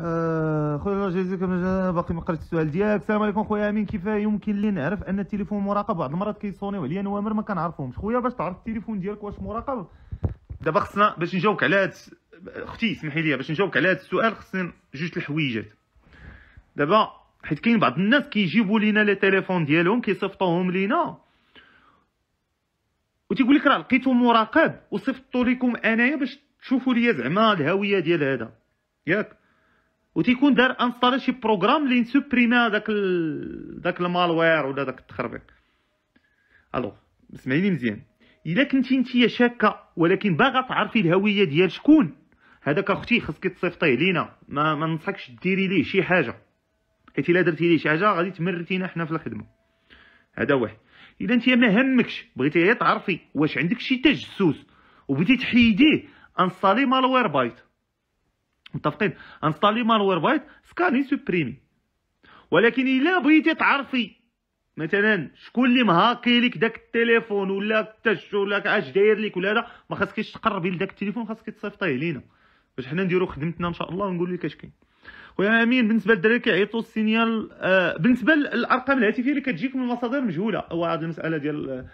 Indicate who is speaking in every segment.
Speaker 1: آه، خويا الله يجازيك باقي ما قريت السؤال ديالك السلام عليكم خويا امين كيف يمكن لي نعرف ان التليفون مراقب بعض المرات كيصونيو عليا نوامر ما كنعرفهمش خويا باش تعرف التليفون ديالك واش مراقب دابا خصنا باش نجاوبك على هاد اختي سمحي لي باش نجاوبك على هاد السؤال خصني جوج الحويجات دابا حيت كاين بعض الناس كيجيبوا لينا لي تيليفون ديالهم كيصيفطوهم لينا و تيقول لك راه لقيتو مراقب وصيفطو لكم انايا باش تشوفوا ليا زعما الهويه ديال هذا ياك وتيكون دار انستالي شي بروغرام لي نسوبريما داك ال... داك المالوير ولا داك التخربيق الو اسمعيني مزيان الا كنتي نتيا شاكه ولكن باغا تعرفي الهويه ديال شكون هذاك اختي خاصك تصيفطيه لينا ما ما ننصحكش ديري ليه شي حاجه حيت الا درتي ليه شي حاجه غادي تمرتينا حنا في الخدمه هذا واحد الا انت ما همكش بغيتي غير تعرفي واش عندك شي تجسس وبغيتي تحيديه انصالي مالوير بايت متفقين انستالي مالوير بايت سكاني سوبريمي ولكن الا بغيتي تعرفي مثلا شكون اللي مهاكي لك داك التليفون ولا تش ولا اش داير لك ولا لا ما خاصكيش تقربي لداك التليفون خاصك تصيفطيه لينا باش حنا نديرو خدمتنا ان شاء الله ونقول لك اش كاين خويا امين بالنسبه للدراري كيعيطوا السينيال آه بالنسبه للارقام الهاتفيه اللي كتجيك من مصادر مجهوله هو هذه المساله ديال آه،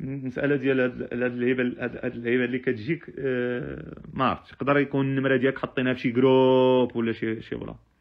Speaker 1: المساله ديال هاد الهبه هاد الهيبه اللي كتجيك آه، ما عرفتش يقدر يكون النمره ديالك حاطينها في شي جروب ولا شي شي بلاصه